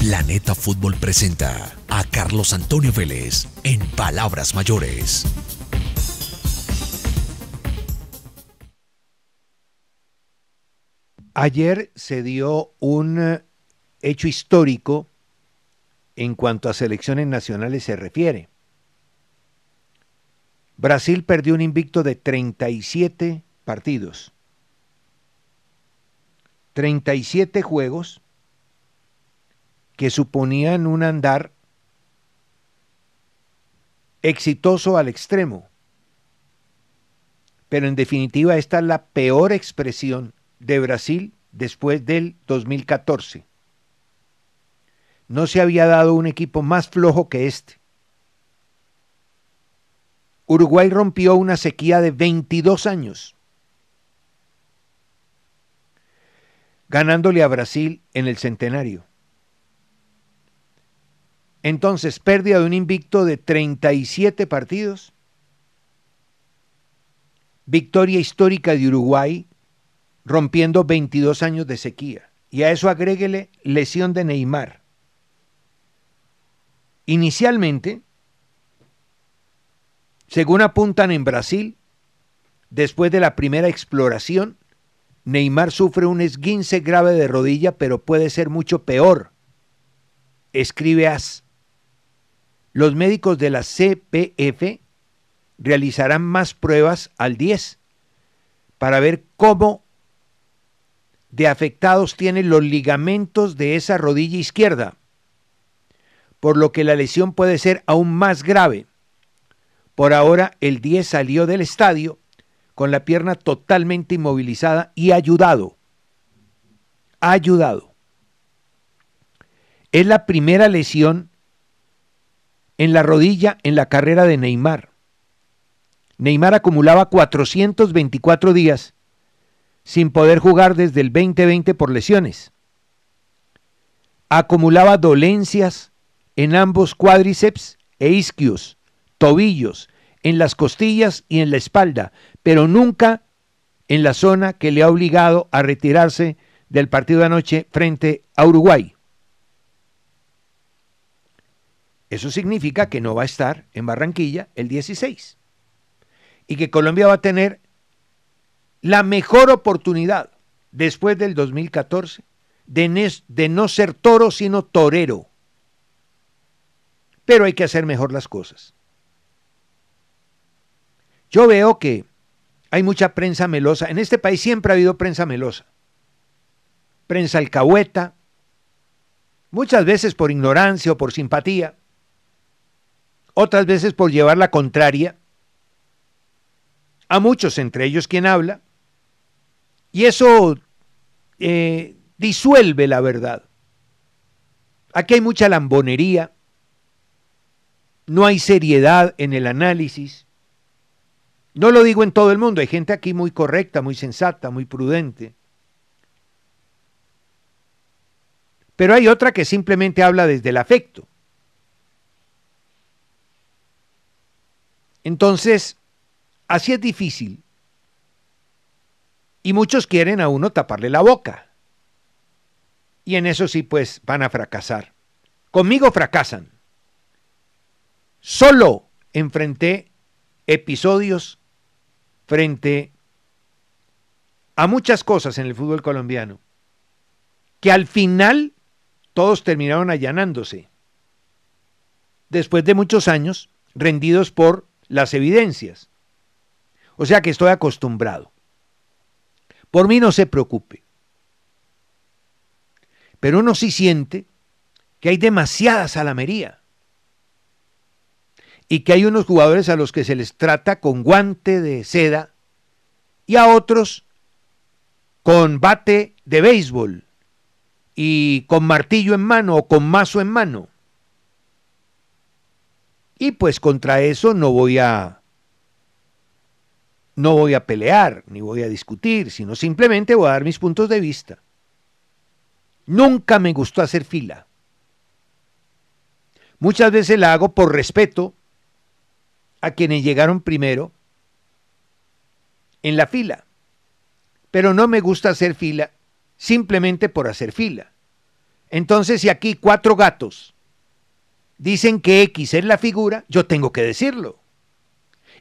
Planeta Fútbol presenta a Carlos Antonio Vélez en Palabras Mayores. Ayer se dio un eh, hecho histórico en cuanto a selecciones nacionales se refiere. Brasil perdió un invicto de 37 partidos. 37 juegos que suponían un andar exitoso al extremo. Pero en definitiva esta es la peor expresión de Brasil después del 2014. No se había dado un equipo más flojo que este. Uruguay rompió una sequía de 22 años, ganándole a Brasil en el centenario. Entonces, pérdida de un invicto de 37 partidos. Victoria histórica de Uruguay, rompiendo 22 años de sequía. Y a eso agréguele lesión de Neymar. Inicialmente, según apuntan en Brasil, después de la primera exploración, Neymar sufre un esguince grave de rodilla, pero puede ser mucho peor. Escribe As. Los médicos de la CPF realizarán más pruebas al 10 para ver cómo de afectados tienen los ligamentos de esa rodilla izquierda, por lo que la lesión puede ser aún más grave. Por ahora el 10 salió del estadio con la pierna totalmente inmovilizada y ayudado. Ayudado. Es la primera lesión en la rodilla en la carrera de Neymar. Neymar acumulaba 424 días sin poder jugar desde el 2020 por lesiones. Acumulaba dolencias en ambos cuádriceps e isquios, tobillos, en las costillas y en la espalda, pero nunca en la zona que le ha obligado a retirarse del partido de anoche frente a Uruguay. Eso significa que no va a estar en Barranquilla el 16 y que Colombia va a tener la mejor oportunidad después del 2014 de, de no ser toro sino torero. Pero hay que hacer mejor las cosas. Yo veo que hay mucha prensa melosa. En este país siempre ha habido prensa melosa. Prensa alcahueta. Muchas veces por ignorancia o por simpatía otras veces por llevar la contraria a muchos, entre ellos quien habla, y eso eh, disuelve la verdad. Aquí hay mucha lambonería, no hay seriedad en el análisis. No lo digo en todo el mundo, hay gente aquí muy correcta, muy sensata, muy prudente. Pero hay otra que simplemente habla desde el afecto. Entonces, así es difícil. Y muchos quieren a uno taparle la boca. Y en eso sí, pues van a fracasar. Conmigo fracasan. Solo enfrenté episodios frente a muchas cosas en el fútbol colombiano que al final todos terminaron allanándose. Después de muchos años, rendidos por las evidencias. O sea que estoy acostumbrado. Por mí no se preocupe. Pero uno sí siente que hay demasiada salamería y que hay unos jugadores a los que se les trata con guante de seda y a otros con bate de béisbol y con martillo en mano o con mazo en mano. Y pues contra eso no voy a no voy a pelear ni voy a discutir, sino simplemente voy a dar mis puntos de vista. Nunca me gustó hacer fila. Muchas veces la hago por respeto a quienes llegaron primero en la fila. Pero no me gusta hacer fila simplemente por hacer fila. Entonces, si aquí cuatro gatos dicen que X es la figura, yo tengo que decirlo.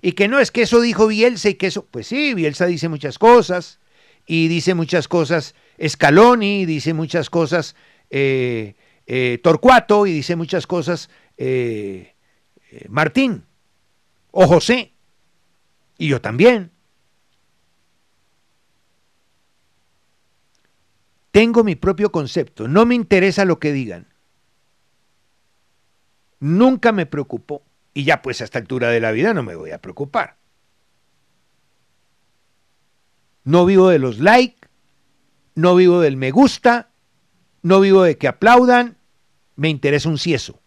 Y que no es que eso dijo Bielsa y que eso, pues sí, Bielsa dice muchas cosas y dice muchas cosas Scaloni, dice muchas cosas eh, eh, Torcuato y dice muchas cosas eh, Martín o José. Y yo también. Tengo mi propio concepto, no me interesa lo que digan nunca me preocupó y ya pues a esta altura de la vida no me voy a preocupar. No vivo de los like, no vivo del me gusta, no vivo de que aplaudan, me interesa un cieso.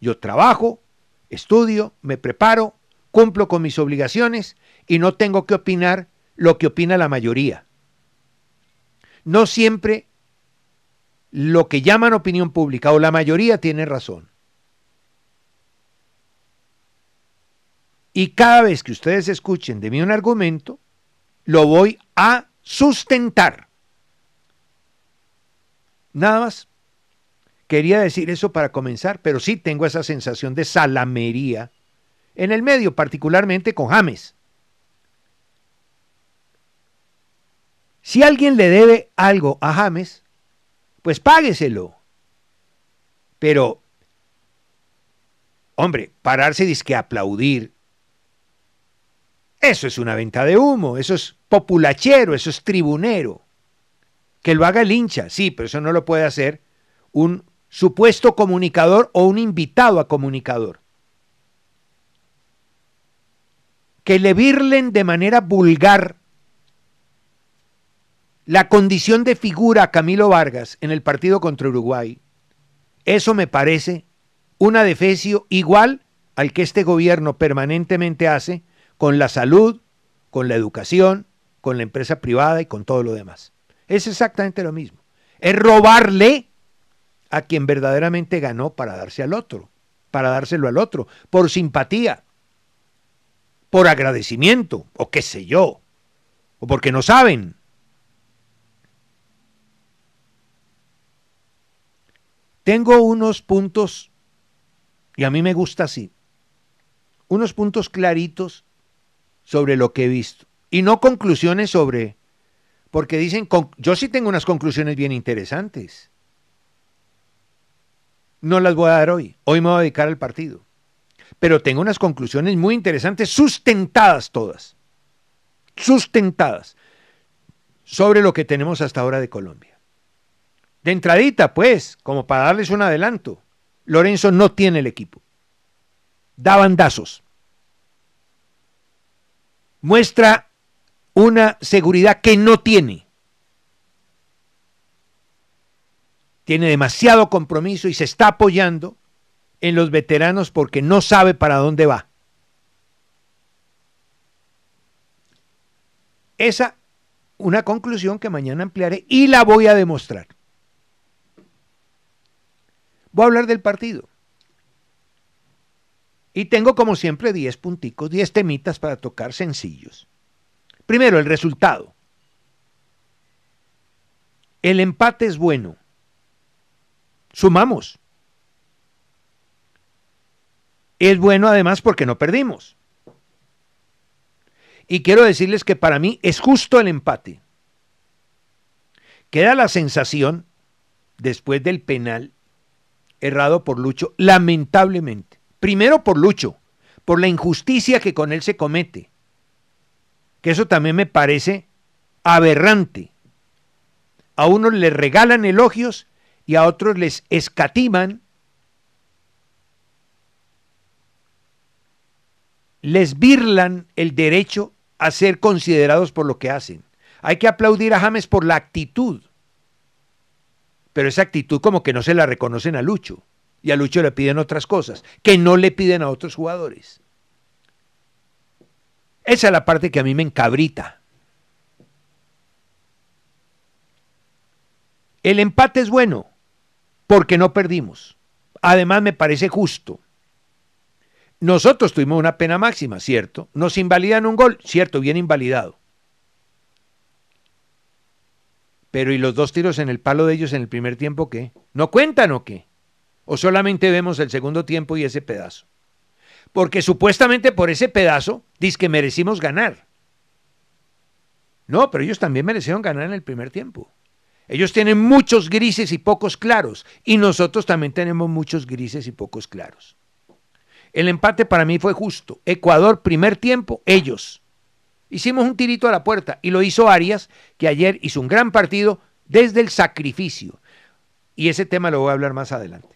Yo trabajo, estudio, me preparo, cumplo con mis obligaciones y no tengo que opinar lo que opina la mayoría. No siempre lo que llaman opinión pública o la mayoría tiene razón. Y cada vez que ustedes escuchen de mí un argumento, lo voy a sustentar. Nada más. Quería decir eso para comenzar, pero sí tengo esa sensación de salamería en el medio, particularmente con James. Si alguien le debe algo a James, pues págueselo. Pero, hombre, pararse y que aplaudir eso es una venta de humo, eso es populachero, eso es tribunero. Que lo haga el hincha, sí, pero eso no lo puede hacer un supuesto comunicador o un invitado a comunicador. Que le virlen de manera vulgar la condición de figura a Camilo Vargas en el partido contra Uruguay, eso me parece un adefesio igual al que este gobierno permanentemente hace con la salud, con la educación, con la empresa privada y con todo lo demás. Es exactamente lo mismo. Es robarle a quien verdaderamente ganó para darse al otro, para dárselo al otro, por simpatía, por agradecimiento, o qué sé yo, o porque no saben. Tengo unos puntos, y a mí me gusta así, unos puntos claritos sobre lo que he visto y no conclusiones sobre, porque dicen, yo sí tengo unas conclusiones bien interesantes. No las voy a dar hoy, hoy me voy a dedicar al partido, pero tengo unas conclusiones muy interesantes, sustentadas todas, sustentadas sobre lo que tenemos hasta ahora de Colombia. De entradita, pues, como para darles un adelanto, Lorenzo no tiene el equipo. Da bandazos muestra una seguridad que no tiene. Tiene demasiado compromiso y se está apoyando en los veteranos porque no sabe para dónde va. Esa una conclusión que mañana ampliaré y la voy a demostrar. Voy a hablar del partido. Y tengo como siempre 10 punticos, 10 temitas para tocar sencillos. Primero, el resultado. El empate es bueno. Sumamos. Es bueno además porque no perdimos. Y quiero decirles que para mí es justo el empate. Queda la sensación, después del penal errado por Lucho, lamentablemente Primero por Lucho, por la injusticia que con él se comete, que eso también me parece aberrante. A unos les regalan elogios y a otros les escatiman, les birlan el derecho a ser considerados por lo que hacen. Hay que aplaudir a James por la actitud, pero esa actitud como que no se la reconocen a Lucho y a Lucho le piden otras cosas que no le piden a otros jugadores. Esa es la parte que a mí me encabrita. El empate es bueno porque no perdimos. Además me parece justo. Nosotros tuvimos una pena máxima, ¿cierto? Nos invalidan un gol, ¿cierto? Bien invalidado. Pero ¿y los dos tiros en el palo de ellos en el primer tiempo qué? ¿No cuentan o qué? o solamente vemos el segundo tiempo y ese pedazo. Porque supuestamente por ese pedazo dice que merecimos ganar. No, pero ellos también merecieron ganar en el primer tiempo. Ellos tienen muchos grises y pocos claros y nosotros también tenemos muchos grises y pocos claros. El empate para mí fue justo. Ecuador, primer tiempo, ellos. Hicimos un tirito a la puerta y lo hizo Arias, que ayer hizo un gran partido desde el sacrificio. Y ese tema lo voy a hablar más adelante.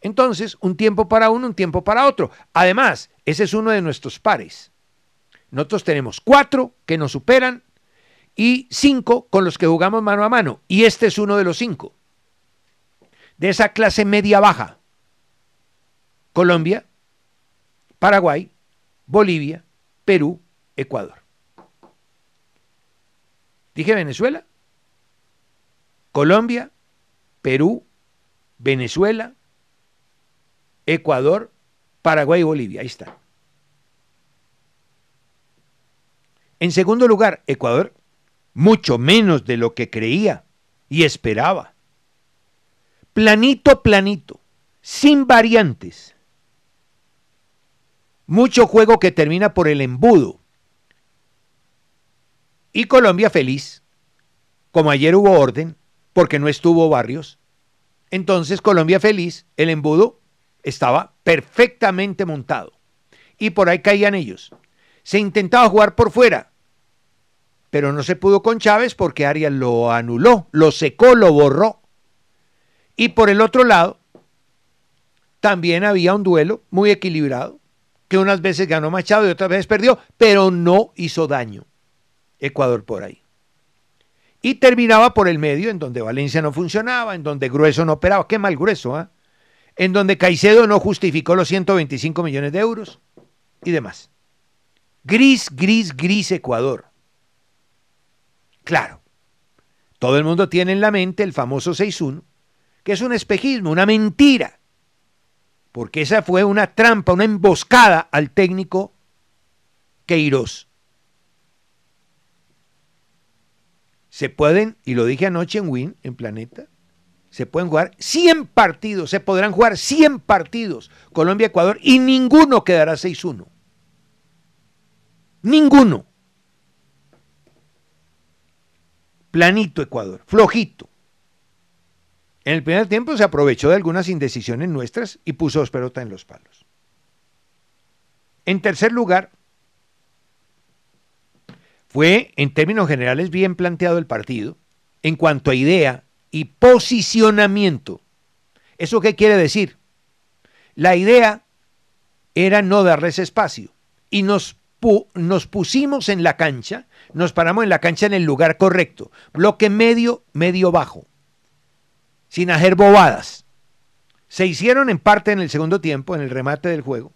Entonces, un tiempo para uno, un tiempo para otro. Además, ese es uno de nuestros pares. Nosotros tenemos cuatro que nos superan y cinco con los que jugamos mano a mano. Y este es uno de los cinco. De esa clase media baja. Colombia, Paraguay, Bolivia, Perú, Ecuador. Dije Venezuela, Colombia, Perú, Venezuela, Ecuador, Paraguay y Bolivia. Ahí está. En segundo lugar, Ecuador, mucho menos de lo que creía y esperaba. Planito, planito, sin variantes. Mucho juego que termina por el embudo. Y Colombia feliz. Como ayer hubo orden, porque no estuvo Barrios. Entonces Colombia feliz, el embudo estaba perfectamente montado. Y por ahí caían ellos. Se intentaba jugar por fuera, pero no se pudo con Chávez porque Arias lo anuló, lo secó, lo borró. Y por el otro lado, también había un duelo muy equilibrado, que unas veces ganó Machado y otras veces perdió, pero no hizo daño Ecuador por ahí. Y terminaba por el medio, en donde Valencia no funcionaba, en donde Grueso no operaba. Qué mal Grueso, ¿ah? en donde Caicedo no justificó los 125 millones de euros y demás. Gris, gris, gris Ecuador. Claro, todo el mundo tiene en la mente el famoso 6-1, que es un espejismo, una mentira, porque esa fue una trampa, una emboscada al técnico Queiroz. Se pueden, y lo dije anoche en Win, en Planeta, se pueden jugar 100 partidos, se podrán jugar 100 partidos Colombia-Ecuador y ninguno quedará 6-1. Ninguno. Planito Ecuador, flojito. En el primer tiempo se aprovechó de algunas indecisiones nuestras y puso dos en los palos. En tercer lugar, fue en términos generales bien planteado el partido en cuanto a idea, y posicionamiento. ¿Eso qué quiere decir? La idea era no darles espacio y nos, nos pusimos en la cancha, nos paramos en la cancha en el lugar correcto, bloque medio, medio bajo, sin hacer bobadas. Se hicieron en parte en el segundo tiempo, en el remate del juego,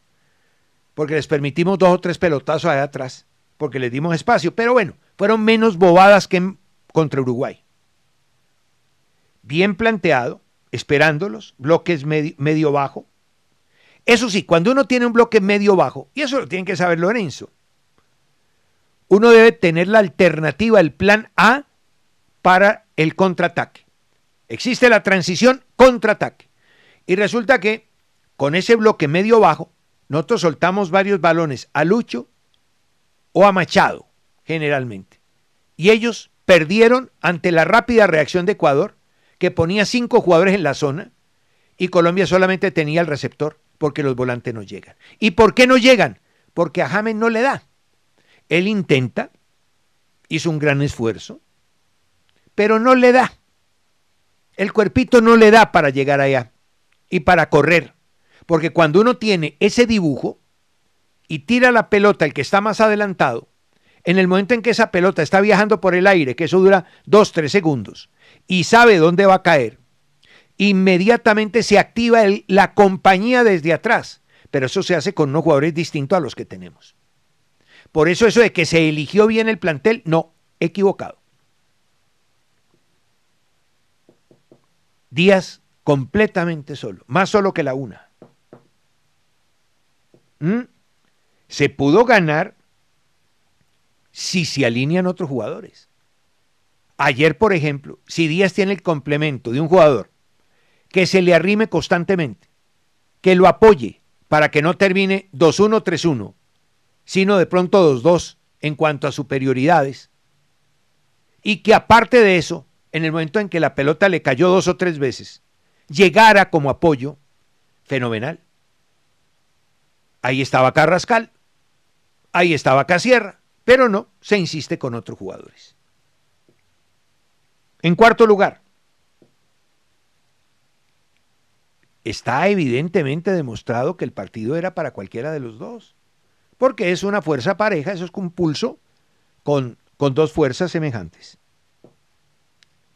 porque les permitimos dos o tres pelotazos allá atrás, porque les dimos espacio, pero bueno, fueron menos bobadas que contra Uruguay bien planteado, esperándolos, bloques medio, bajo. Eso sí, cuando uno tiene un bloque medio bajo, y eso lo tiene que saber Lorenzo, uno debe tener la alternativa, el plan A para el contraataque. Existe la transición contraataque. Y resulta que con ese bloque medio bajo, nosotros soltamos varios balones a Lucho o a Machado, generalmente. Y ellos perdieron ante la rápida reacción de Ecuador que ponía cinco jugadores en la zona y Colombia solamente tenía el receptor porque los volantes no llegan. ¿Y por qué no llegan? Porque a James no le da. Él intenta, hizo un gran esfuerzo, pero no le da. El cuerpito no le da para llegar allá y para correr. Porque cuando uno tiene ese dibujo y tira la pelota el que está más adelantado, en el momento en que esa pelota está viajando por el aire, que eso dura 2 tres segundos, y sabe dónde va a caer, inmediatamente se activa la compañía desde atrás. Pero eso se hace con unos jugadores distintos a los que tenemos. Por eso eso de que se eligió bien el plantel, no, equivocado. Díaz completamente solo, más solo que la una. ¿Mm? Se pudo ganar si se alinean otros jugadores. Ayer, por ejemplo, si Díaz tiene el complemento de un jugador que se le arrime constantemente, que lo apoye para que no termine 2-1, 3-1, sino de pronto 2-2 en cuanto a superioridades, y que aparte de eso, en el momento en que la pelota le cayó dos o tres veces, llegara como apoyo, fenomenal. Ahí estaba Carrascal, ahí estaba Casierra, pero no, se insiste con otros jugadores. En cuarto lugar, está evidentemente demostrado que el partido era para cualquiera de los dos, porque es una fuerza pareja, eso es un pulso con, con dos fuerzas semejantes.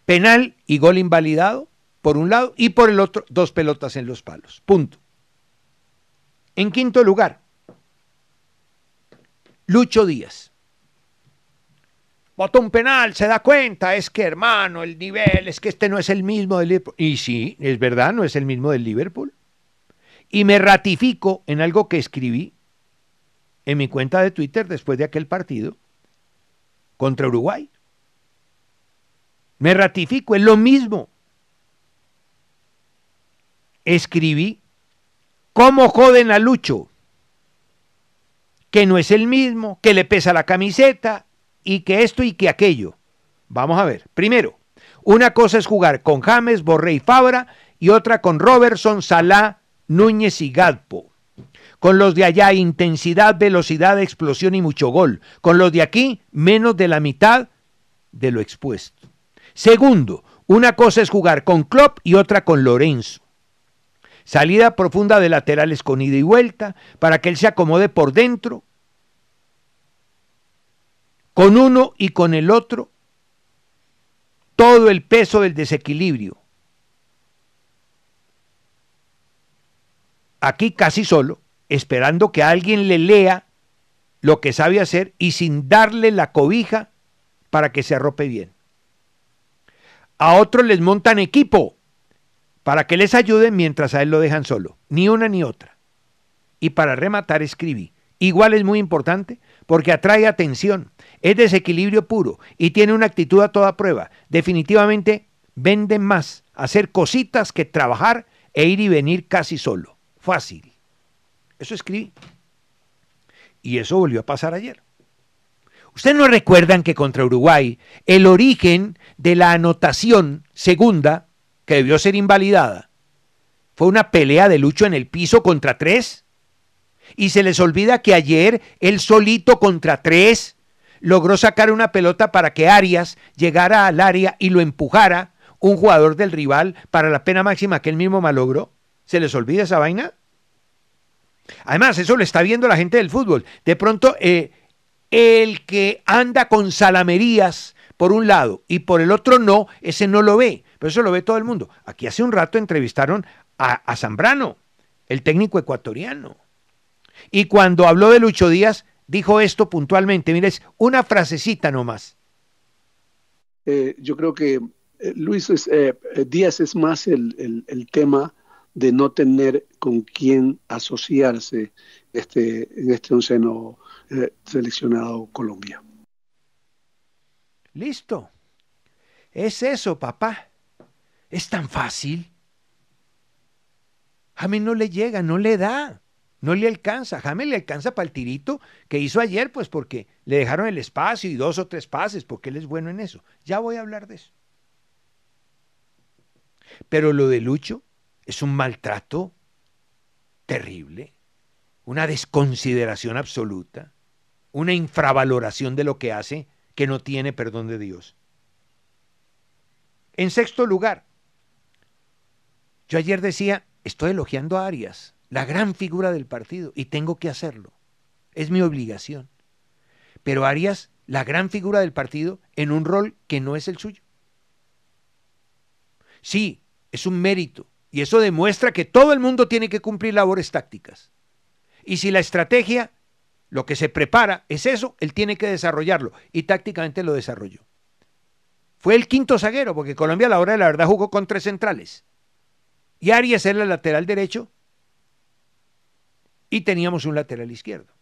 Penal y gol invalidado, por un lado, y por el otro, dos pelotas en los palos. Punto. En quinto lugar, Lucho Díaz. Botón penal, se da cuenta, es que hermano, el nivel, es que este no es el mismo del Liverpool. Y sí, es verdad, no es el mismo del Liverpool. Y me ratifico en algo que escribí en mi cuenta de Twitter después de aquel partido contra Uruguay. Me ratifico, es lo mismo. Escribí cómo joden a Lucho, que no es el mismo, que le pesa la camiseta, y que esto y que aquello. Vamos a ver. Primero, una cosa es jugar con James, Borré y Fabra y otra con Robertson, Salah, Núñez y Gadpo. Con los de allá, intensidad, velocidad, explosión y mucho gol. Con los de aquí, menos de la mitad de lo expuesto. Segundo, una cosa es jugar con Klopp y otra con Lorenzo. Salida profunda de laterales con ida y vuelta para que él se acomode por dentro con uno y con el otro todo el peso del desequilibrio. Aquí casi solo, esperando que alguien le lea lo que sabe hacer y sin darle la cobija para que se arrope bien. A otros les montan equipo para que les ayuden mientras a él lo dejan solo, ni una ni otra. Y para rematar escribí, igual es muy importante, porque atrae atención, es desequilibrio puro y tiene una actitud a toda prueba. Definitivamente vende más hacer cositas que trabajar e ir y venir casi solo. Fácil. Eso escribí. Y eso volvió a pasar ayer. Ustedes no recuerdan que contra Uruguay el origen de la anotación segunda, que debió ser invalidada, fue una pelea de Lucho en el piso contra tres y se les olvida que ayer él solito contra tres logró sacar una pelota para que Arias llegara al área y lo empujara un jugador del rival para la pena máxima que él mismo malogró. ¿Se les olvida esa vaina? Además, eso lo está viendo la gente del fútbol. De pronto, eh, el que anda con salamerías por un lado y por el otro no, ese no lo ve, pero eso lo ve todo el mundo. Aquí hace un rato entrevistaron a Zambrano, el técnico ecuatoriano. Y cuando habló de Lucho Díaz, dijo esto puntualmente. Mire, es una frasecita nomás. Eh, yo creo que eh, Luis eh, Díaz es más el, tema de no tener con quién asociarse este, en este onceno seleccionado Colombia. Listo. Es eso, papá. Es tan fácil. A mí no le llega, no le da no le alcanza. James le alcanza para el tirito que hizo ayer, pues porque le dejaron el espacio y dos o tres pases, porque él es bueno en eso. Ya voy a hablar de eso. Pero lo de Lucho es un maltrato terrible, una desconsideración absoluta, una infravaloración de lo que hace que no tiene perdón de Dios. En sexto lugar, yo ayer decía, estoy elogiando a Arias la gran figura del partido, y tengo que hacerlo. Es mi obligación. Pero Arias, la gran figura del partido, en un rol que no es el suyo. Sí, es un mérito, y eso demuestra que todo el mundo tiene que cumplir labores tácticas. Y si la estrategia, lo que se prepara, es eso, él tiene que desarrollarlo, y tácticamente lo desarrolló. Fue el quinto zaguero, porque Colombia a la hora de la verdad jugó con tres centrales. Y Arias era el lateral derecho y teníamos un lateral izquierdo.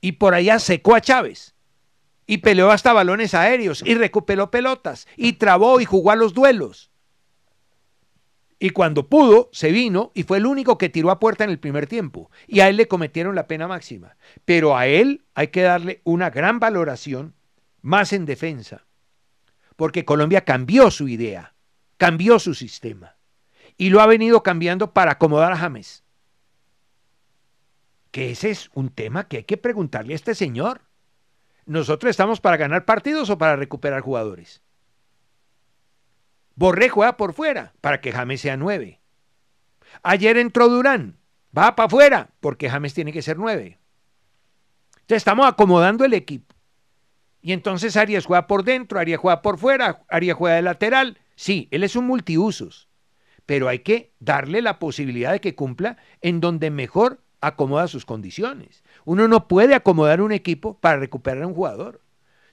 Y por allá secó a Chávez y peleó hasta balones aéreos y recuperó pelotas y trabó y jugó a los duelos. Y cuando pudo, se vino y fue el único que tiró a puerta en el primer tiempo. Y a él le cometieron la pena máxima. Pero a él hay que darle una gran valoración, más en defensa. Porque Colombia cambió su idea, cambió su sistema. Y lo ha venido cambiando para acomodar a James que ese es un tema que hay que preguntarle a este señor. ¿Nosotros estamos para ganar partidos o para recuperar jugadores? Borré juega por fuera para que James sea nueve. Ayer entró Durán, va para afuera porque James tiene que ser nueve. Entonces estamos acomodando el equipo. Y entonces Arias juega por dentro, Arias juega por fuera, Arias juega de lateral. Sí, él es un multiusos, pero hay que darle la posibilidad de que cumpla en donde mejor acomoda sus condiciones. Uno no puede acomodar un equipo para recuperar a un jugador.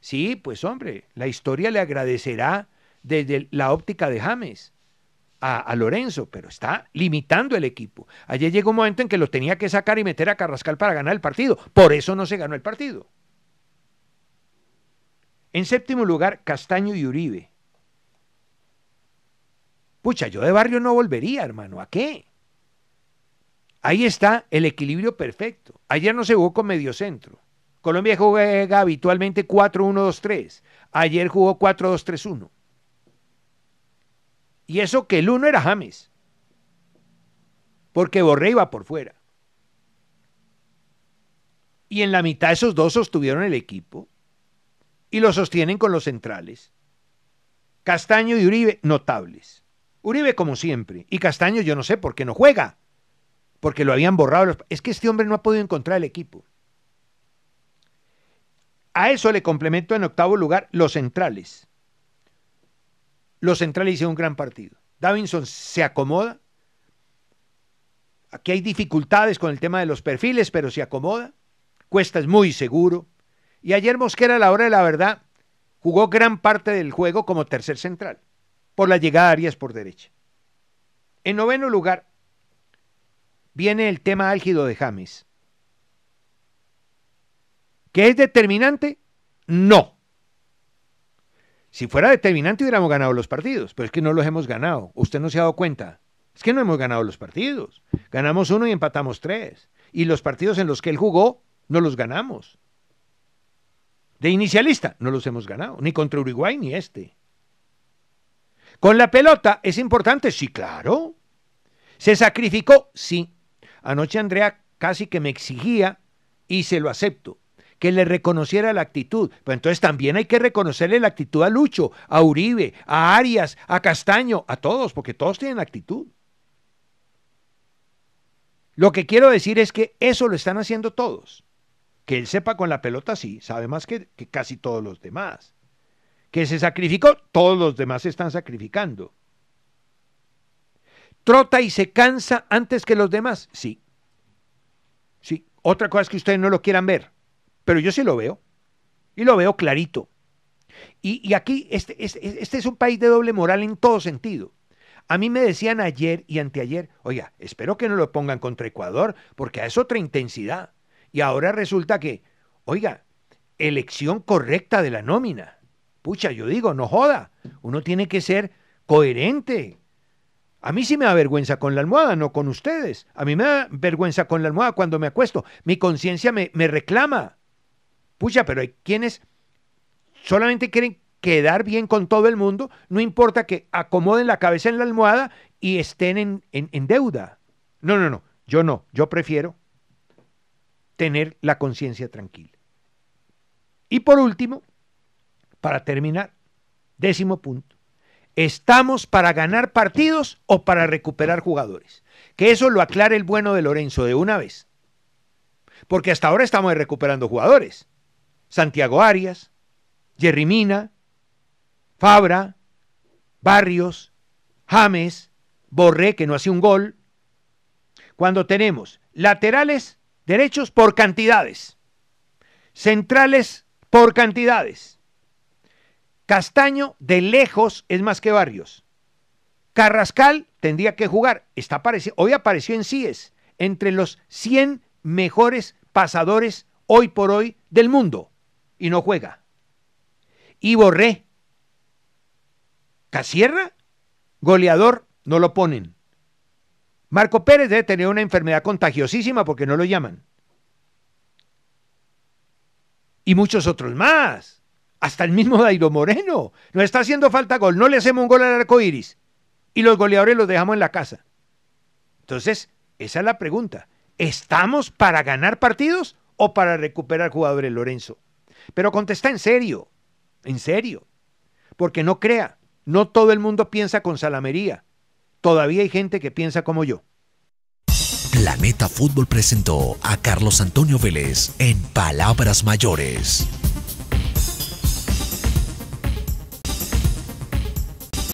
Sí, pues hombre, la historia le agradecerá desde la óptica de James a, Lorenzo, pero está limitando el equipo. Ayer llegó un momento en que lo tenía que sacar y meter a Carrascal para ganar el partido. Por eso no se ganó el partido. En séptimo lugar, Castaño y Uribe. Pucha, yo de barrio no volvería, hermano. ¿A qué? Ahí está el equilibrio perfecto. Ayer no se jugó con centro Colombia juega habitualmente 4-1-2-3. Ayer jugó 4-2-3-1. Y eso que el uno era James. Porque Borré iba por fuera. Y en la mitad esos dos sostuvieron el equipo. Y lo sostienen con los centrales. Castaño y Uribe, notables. Uribe como siempre. Y Castaño yo no sé por qué no juega porque lo habían borrado. Es que este hombre no ha podido encontrar el equipo. A eso le complemento en octavo lugar los centrales. Los centrales hicieron un gran partido. Davinson se acomoda. Aquí hay dificultades con el tema de los perfiles, pero se acomoda. Cuesta es muy seguro. Y ayer Mosquera, a la hora de la verdad, jugó gran parte del juego como tercer central, por la llegada de Arias por derecha. En noveno lugar, viene el tema álgido de James. ¿Que es determinante? No. Si fuera determinante hubiéramos ganado los partidos, pero es que no los hemos ganado. Usted no se ha dado cuenta. Es que no hemos ganado los partidos. Ganamos uno y empatamos tres. Y los partidos en los que él jugó, no los ganamos. De inicialista, no los hemos ganado, ni contra Uruguay ni este. Con la pelota, ¿es importante? Sí, claro. ¿Se sacrificó? Sí. Anoche Andrea casi que me exigía, y se lo acepto, que le reconociera la actitud. Pues entonces también hay que reconocerle la actitud a Lucho, a Uribe, a Arias, a Castaño, a todos, porque todos tienen actitud. Lo que quiero decir es que eso lo están haciendo todos. Que él sepa con la pelota, sí, sabe más que, que casi todos los demás. Que se sacrificó, todos los demás se están sacrificando trota y se cansa antes que los demás. Sí. Sí. Otra cosa es que ustedes no lo quieran ver, pero yo sí lo veo. Y lo veo clarito. Y, aquí, este, este, este es un país de doble moral en todo sentido. A mí me decían ayer y anteayer, oiga, espero que no lo pongan contra Ecuador, porque es otra intensidad. Y ahora resulta que, oiga, elección correcta de la nómina. Pucha, yo digo, no joda, uno tiene que ser coherente a mí sí me da vergüenza con la almohada, no con ustedes. A mí me da vergüenza con la almohada cuando me acuesto. Mi conciencia me, reclama. Pucha, pero hay quienes solamente quieren quedar bien con todo el mundo, no importa que acomoden la cabeza en la almohada y estén en deuda. No, no, no, yo no, yo prefiero tener la conciencia tranquila. Y por último, para terminar, décimo punto ¿Estamos para ganar partidos o para recuperar jugadores? Que eso lo aclare el bueno de Lorenzo de una vez. Porque hasta ahora estamos recuperando jugadores. Santiago Arias, Jerry Mina, Fabra, Barrios, James, Borré, que no hace un gol. Cuando tenemos laterales derechos por cantidades, centrales por cantidades, Castaño de lejos es más que Barrios. Carrascal tendría que jugar. Está hoy apareció en CIES, entre los 100 mejores pasadores hoy por hoy del mundo, y no juega. Y Borré. Casierra, goleador, no lo ponen. Marco Pérez debe tener una enfermedad contagiosísima porque no lo llaman. Y muchos otros más hasta el mismo Dairo Moreno. No está haciendo falta gol. No le hacemos un gol al arco iris. Y los goleadores los dejamos en la casa. Entonces, esa es la pregunta. ¿Estamos para ganar partidos o para recuperar jugadores, Lorenzo? Pero contesta en serio. En serio. Porque no crea. No todo el mundo piensa con salamería. Todavía hay gente que piensa como yo. Planeta Fútbol presentó a Carlos Antonio Vélez en Palabras Mayores.